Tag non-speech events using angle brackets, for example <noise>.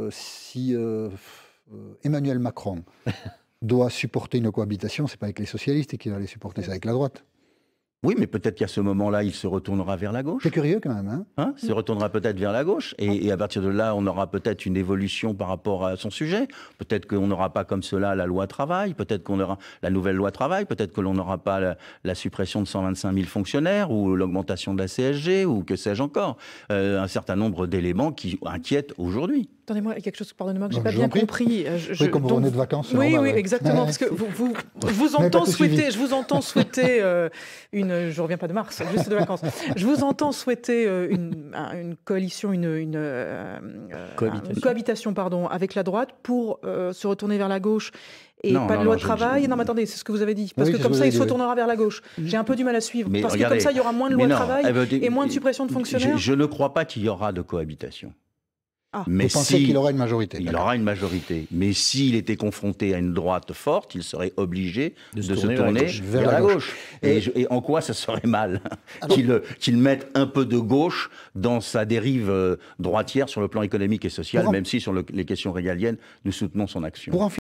Euh, si euh, euh, Emmanuel Macron <laughs> doit supporter une cohabitation, c'est pas avec les socialistes qu'il va les supporter, c'est avec la droite. Oui, mais peut-être qu'à ce moment-là, il se retournera vers la gauche. C'est curieux quand même. Hein. Hein, il se retournera peut-être vers la gauche. Et, à partir de là, on aura peut-être une évolution par rapport à son sujet. Peut-être qu'on n'aura pas comme cela la loi travail. Peut-être qu'on aura la nouvelle loi travail. Peut-être que l'on n'aura pas la, suppression de 125 000 fonctionnaires ou l'augmentation de la CSG ou que sais-je encore. Euh, un certain nombre d'éléments qui inquiètent aujourd'hui. Attendez-moi, quelque chose, pardonnez-moi, que j'ai pas bien compris. Euh, oui, comme vous de vacances. Oui, exactement. Parce que vous, vous, <laughs> je vous entends souhaiter euh, <laughs> une ne, reviens pas de Mars, juste de vacances. <laughs> je vous entends souhaiter euh, une, coalition, une, euh, cohabitation. pardon, avec la droite pour euh, se retourner vers la gauche et pas de loi de travail. Non, mais attendez, c'est ce que vous avez dit. Parce que comme ça, il se retournera vers la gauche. J'ai un peu du mal à suivre. parce que comme ça, il y aura moins de loi de travail et moins de suppression de fonctionnaires. je ne crois pas qu'il y aura de cohabitation. Ah. mais vous qu'il aura une majorité Il aura une majorité. Mais s'il était confronté à une droite forte, il serait obligé de, se, tourner, vers, la gauche. Et, en quoi ça serait mal <laughs> euh, qu'il mette un peu de gauche dans sa dérive euh, droitière sur le plan économique et social, même si sur les questions régaliennes, nous soutenons son action.